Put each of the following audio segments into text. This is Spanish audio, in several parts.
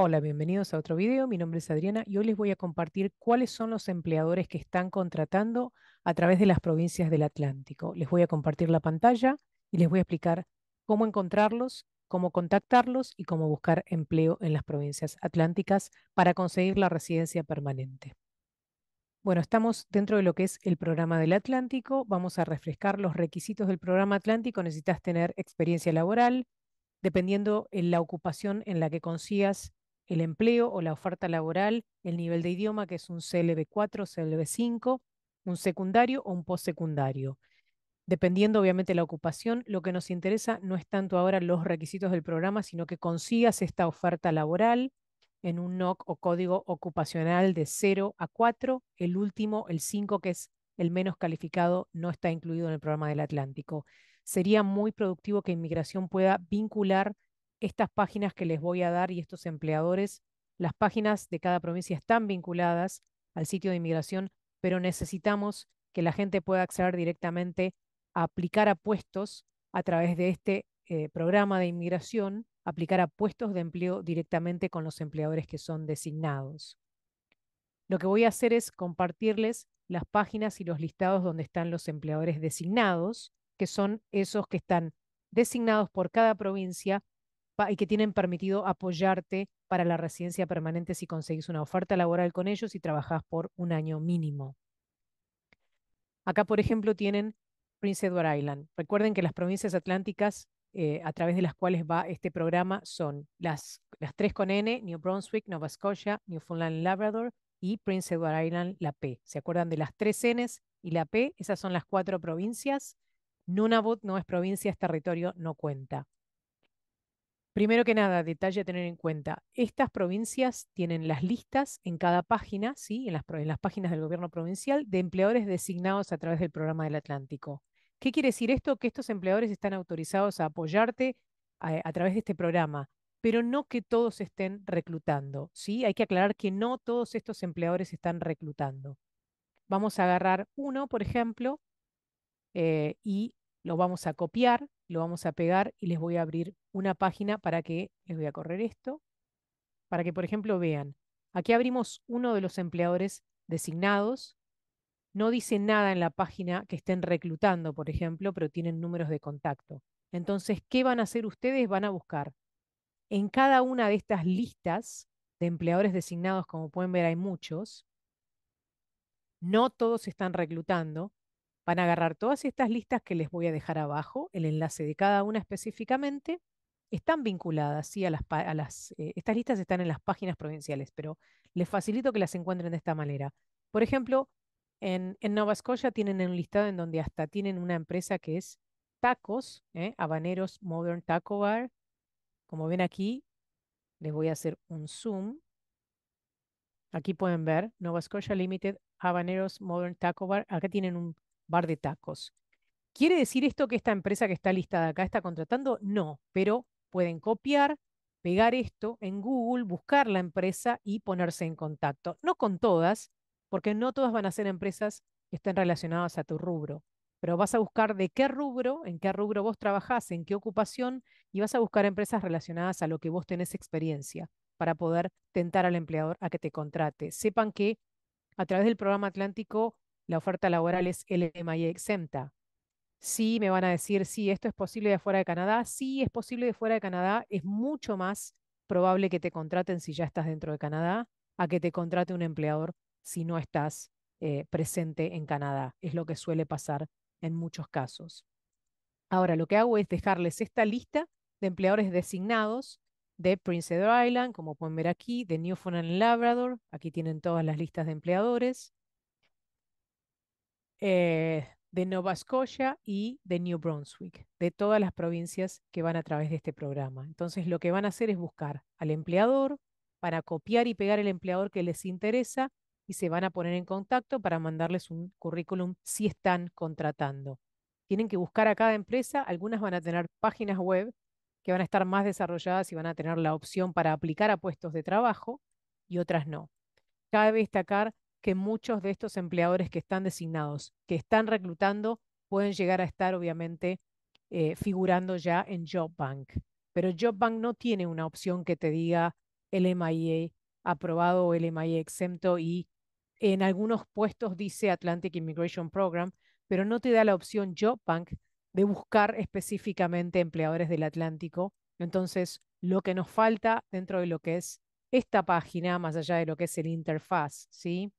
Hola, bienvenidos a otro video. Mi nombre es Adriana y hoy les voy a compartir cuáles son los empleadores que están contratando a través de las provincias del Atlántico. Les voy a compartir la pantalla y les voy a explicar cómo encontrarlos, cómo contactarlos y cómo buscar empleo en las provincias atlánticas para conseguir la residencia permanente. Bueno, estamos dentro de lo que es el programa del Atlántico. Vamos a refrescar los requisitos del programa Atlántico. Necesitas tener experiencia laboral, dependiendo en la ocupación en la que consigas el empleo o la oferta laboral, el nivel de idioma, que es un CLB4, CLB5, un secundario o un postsecundario. Dependiendo obviamente la ocupación, lo que nos interesa no es tanto ahora los requisitos del programa, sino que consigas esta oferta laboral en un NOC o código ocupacional de 0 a 4, el último, el 5, que es el menos calificado, no está incluido en el programa del Atlántico. Sería muy productivo que inmigración pueda vincular estas páginas que les voy a dar y estos empleadores, las páginas de cada provincia están vinculadas al sitio de inmigración, pero necesitamos que la gente pueda acceder directamente a aplicar a puestos a través de este eh, programa de inmigración, aplicar a puestos de empleo directamente con los empleadores que son designados. Lo que voy a hacer es compartirles las páginas y los listados donde están los empleadores designados, que son esos que están designados por cada provincia y que tienen permitido apoyarte para la residencia permanente si conseguís una oferta laboral con ellos y trabajás por un año mínimo. Acá, por ejemplo, tienen Prince Edward Island. Recuerden que las provincias atlánticas eh, a través de las cuales va este programa son las, tres con N, New Brunswick, Nova Scotia, Newfoundland Labrador y Prince Edward Island, la P. ¿Se acuerdan de las tres Ns y la P? Esas son las cuatro provincias. Nunavut no es provincia, es territorio, no cuenta. Primero que nada, detalle a tener en cuenta, estas provincias tienen las listas en cada página, ¿sí? en, las, páginas del gobierno provincial, de empleadores designados a través del programa del Atlántico. ¿Qué quiere decir esto? Que estos empleadores están autorizados a apoyarte eh, a, través de este programa, pero no que todos estén reclutando. ¿sí? Hay que aclarar que no todos estos empleadores están reclutando. Vamos a agarrar uno, por ejemplo, eh, y lo vamos a copiar lo vamos a pegar y les voy a abrir una página para que les voy a correr esto, para que por ejemplo vean, aquí abrimos uno de los empleadores designados, no dice nada en la página que estén reclutando, por ejemplo, pero tienen números de contacto. Entonces, ¿qué van a hacer ustedes? Van a buscar en cada una de estas listas de empleadores designados, como pueden ver hay muchos, no todos están reclutando, Van a agarrar todas estas listas que les voy a dejar abajo, el enlace de cada una específicamente. Están vinculadas, sí, a las, las eh, estas listas están en las páginas provinciales, pero les facilito que las encuentren de esta manera. Por ejemplo, en, Nova Scotia tienen un listado en donde hasta tienen una empresa que es tacos, ¿eh? Habaneros Modern Taco Bar. Como ven aquí, les voy a hacer un zoom. Aquí pueden ver Nova Scotia Limited Habaneros Modern Taco Bar. Acá tienen un, bar de tacos. ¿Quiere decir esto que esta empresa que está listada acá está contratando? No, pero pueden copiar, pegar esto en Google, buscar la empresa y ponerse en contacto. No con todas, porque no todas van a ser empresas que estén relacionadas a tu rubro, pero vas a buscar de qué rubro, en qué rubro vos trabajás, en qué ocupación, y vas a buscar empresas relacionadas a lo que vos tenés experiencia para poder tentar al empleador a que te contrate. Sepan que a través del programa Atlántico la oferta laboral es LMI exenta. Sí, me van a decir, sí, esto es posible de fuera de Canadá. Sí, es posible de fuera de Canadá. Es mucho más probable que te contraten si ya estás dentro de Canadá a que te contrate un empleador si no estás eh, presente en Canadá. Es lo que suele pasar en muchos casos. Ahora, lo que hago es dejarles esta lista de empleadores designados de Prince Edward Island, como pueden ver aquí, de Newfoundland Labrador. Aquí tienen todas las listas de empleadores. Eh, de Nova Scotia y de New Brunswick, de todas las provincias que van a través de este programa. Entonces, lo que van a hacer es buscar al empleador para copiar y pegar el empleador que les interesa y se van a poner en contacto para mandarles un currículum si están contratando. Tienen que buscar a cada empresa, algunas van a tener páginas web que van a estar más desarrolladas y van a tener la opción para aplicar a puestos de trabajo y otras no. Cabe destacar que muchos de estos empleadores que están designados, que están reclutando, pueden llegar a estar obviamente eh, figurando ya en JobBank. Pero JobBank no tiene una opción que te diga el MIA e aprobado o el MIA e exento y en algunos puestos dice Atlantic Immigration Program, pero no te da la opción JobBank de buscar específicamente empleadores del Atlántico. Entonces, lo que nos falta dentro de lo que es esta página, más allá de lo que es el interfaz, ¿sí?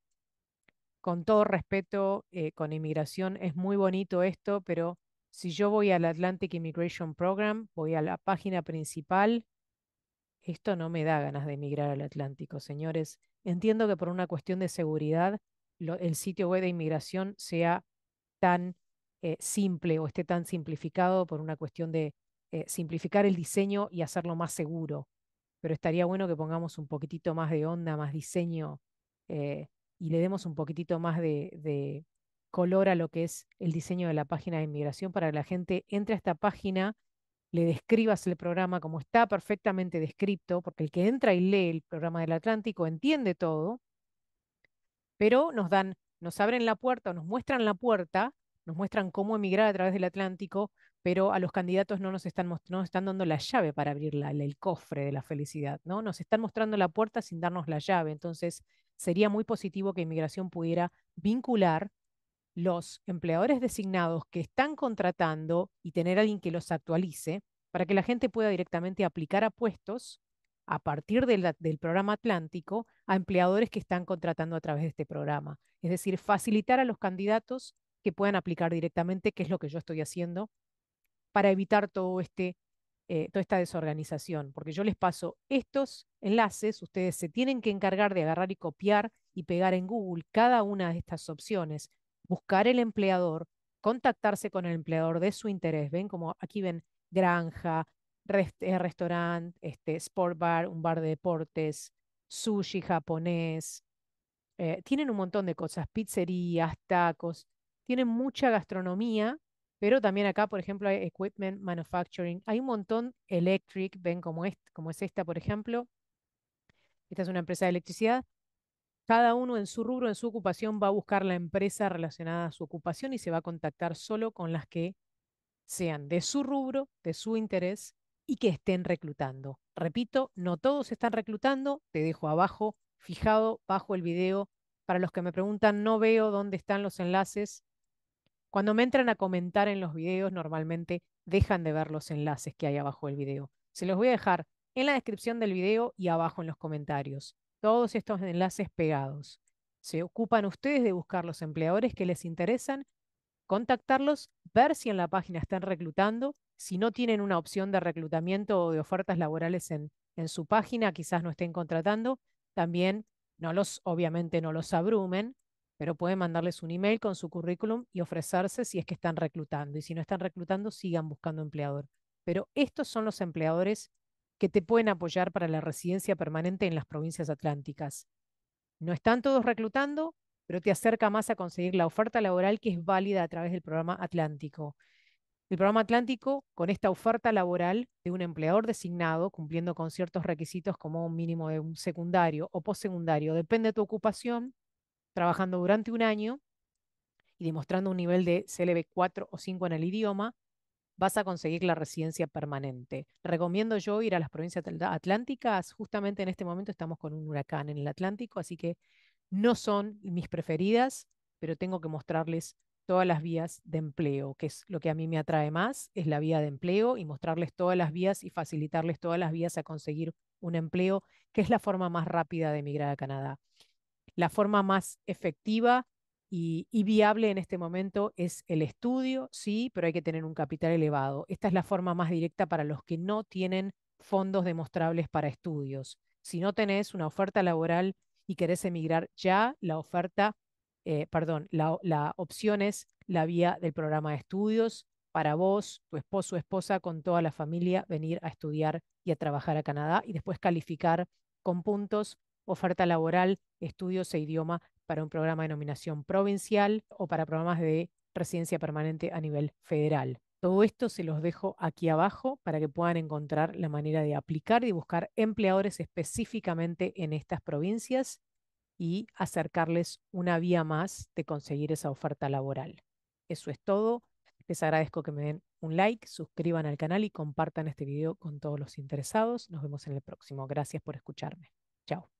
con todo respeto, eh, con inmigración, es muy bonito esto, pero si yo voy al Atlantic Immigration Program, voy a la página principal, esto no me da ganas de emigrar al Atlántico, señores. Entiendo que por una cuestión de seguridad el sitio web de inmigración sea tan eh, simple o esté tan simplificado por una cuestión de eh, simplificar el diseño y hacerlo más seguro. Pero estaría bueno que pongamos un poquitito más de onda, más diseño y le demos un poquitito más de, color a lo que es el diseño de la página de inmigración para que la gente entre a esta página, le describas el programa como está perfectamente descrito, porque el que entra y lee el programa del Atlántico entiende todo, pero nos dan, nos abren la puerta o nos muestran la puerta nos muestran cómo emigrar a través del Atlántico, pero a los candidatos no nos están, están dando la llave para abrir el cofre de la felicidad, ¿no? Nos están mostrando la puerta sin darnos la llave. Entonces, sería muy positivo que inmigración pudiera vincular los empleadores designados que están contratando y tener alguien que los actualice para que la gente pueda directamente aplicar a puestos a partir del programa Atlántico a empleadores que están contratando a través de este programa. Es decir, facilitar a los candidatos que puedan aplicar directamente, qué es lo que yo estoy haciendo, para evitar todo este, eh, toda esta desorganización. Porque yo les paso estos enlaces, ustedes se tienen que encargar de agarrar y copiar y pegar en Google cada una de estas opciones, buscar el empleador, contactarse con el empleador de su interés. Ven como aquí ven granja, eh, restaurante, este, sport bar, un bar de deportes, sushi japonés. Eh, tienen un montón de cosas, pizzerías, tacos. Tienen mucha gastronomía, pero también acá, por ejemplo, hay equipment manufacturing. Hay un montón electric, ven como es, como es esta, por ejemplo. Esta es una empresa de electricidad. Cada uno en su rubro, en su ocupación, va a buscar la empresa relacionada a su ocupación y se va a contactar solo con las que sean de su rubro, de su interés y que estén reclutando. Repito, no todos están reclutando, te dejo abajo, fijado, bajo el video. Para los que me preguntan, no veo dónde están los enlaces, cuando me entran a comentar en los videos, normalmente dejan de ver los enlaces que hay abajo del video. Se los voy a dejar en la descripción del video y abajo en los comentarios. Todos estos enlaces pegados. Se ocupan ustedes de buscar los empleadores que les interesan, contactarlos, ver si en la página están reclutando, si no tienen una opción de reclutamiento o de ofertas laborales en, en su página, quizás no estén contratando, también no los, obviamente no los abrumen, pero pueden mandarles un email con su currículum y ofrecerse si es que están reclutando. Y si no están reclutando, sigan buscando empleador. Pero estos son los empleadores que te pueden apoyar para la residencia permanente en las provincias atlánticas. No están todos reclutando, pero te acerca más a conseguir la oferta laboral que es válida a través del programa Atlántico. El programa Atlántico, con esta oferta laboral de un empleador designado, cumpliendo con ciertos requisitos como un mínimo de un secundario o postsecundario, depende de tu ocupación, trabajando durante un año y demostrando un nivel de CLB 4 o 5 en el idioma, vas a conseguir la residencia permanente. Recomiendo yo ir a las provincias atlánticas. Justamente en este momento estamos con un huracán en el Atlántico, así que no son mis preferidas, pero tengo que mostrarles todas las vías de empleo, que es lo que a mí me atrae más, es la vía de empleo y mostrarles todas las vías y facilitarles todas las vías a conseguir un empleo, que es la forma más rápida de emigrar a Canadá la forma más efectiva y, viable en este momento es el estudio, sí, pero hay que tener un capital elevado. Esta es la forma más directa para los que no tienen fondos demostrables para estudios. Si no tenés una oferta laboral y querés emigrar ya, la oferta, eh, perdón, la, opción es la vía del programa de estudios para vos, tu esposo, o esposa, con toda la familia, venir a estudiar y a trabajar a Canadá y después calificar con puntos oferta laboral, estudios e idioma para un programa de nominación provincial o para programas de residencia permanente a nivel federal. Todo esto se los dejo aquí abajo para que puedan encontrar la manera de aplicar y buscar empleadores específicamente en estas provincias y acercarles una vía más de conseguir esa oferta laboral. Eso es todo. Les agradezco que me den un like, suscriban al canal y compartan este video con todos los interesados. Nos vemos en el próximo. Gracias por escucharme. Chao.